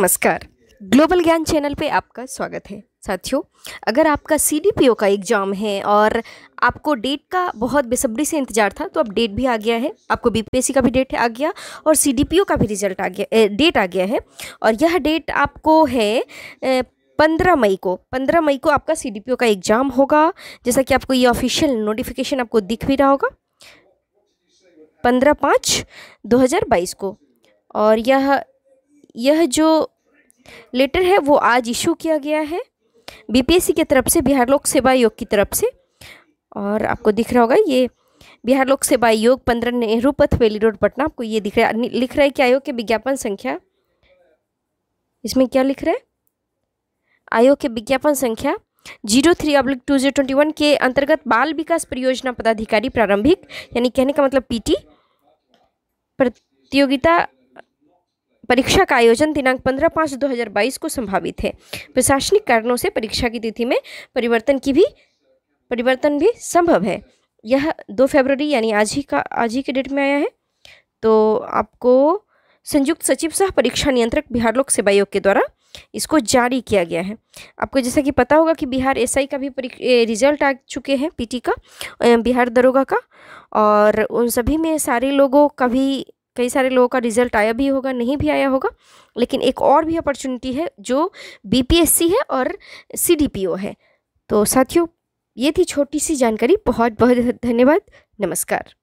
नमस्कार ग्लोबल ज्ञान चैनल पे आपका स्वागत है साथियों अगर आपका सी डी पी ओ का एग्ज़ाम है और आपको डेट का बहुत बेसब्री से इंतजार था तो अब डेट भी आ गया है आपको बी पी एस सी का भी डेट आ गया और सी डी पी ओ का भी रिजल्ट आ गया डेट आ गया है और यह डेट आपको है ए, पंद्रह मई को पंद्रह मई को आपका सी का एग्ज़ाम होगा जैसा कि आपको ये ऑफिशियल नोटिफिकेशन आपको दिख भी रहा होगा पंद्रह पाँच दो हज़ार बाईस को और यह यह जो लेटर है वो आज इशू किया गया है बीपीएससी की तरफ से बिहार लोक सेवा आयोग की तरफ से और आपको दिख रहा होगा ये बिहार लोक सेवा आयोग पंद्रह नेहरू पथ वेली रोड पटना आपको ये दिख रहा है लिख रहा है कि आयोग के विज्ञापन संख्या इसमें क्या लिख रहा है आयोग के विज्ञापन संख्या zero three oblique two zero twenty one के अंतर्गत बाल विकास परियोजना पदाधिकारी प्रारंभिक यानी कहने का मतलब पीटी प्रतियोगिता परीक्षा का आयोजन दिनांक 15 पाँच 2022 को संभावित है प्रशासनिक कारणों से परीक्षा की तिथि में परिवर्तन की भी परिवर्तन भी संभव है यह दो फरवरी यानी आज ही का आज ही के डेट में आया है तो आपको संयुक्त सचिव सह परीक्षा नियंत्रक बिहार लोक सेवा आयोग के द्वारा इसको जारी किया गया है आपको जैसा कि पता होगा कि बिहार एसआई का भी रिजल्ट आ चुके हैं पीटी का बिहार दरोगा का और उन सभी में सारे लोगों का भी कई सारे लोगों का रिजल्ट आया भी होगा नहीं भी आया होगा लेकिन एक और भी अपॉर्चुनिटी है जो बी है और सी है तो साथियों ये थी छोटी सी जानकारी बहुत बहुत धन्यवाद नमस्कार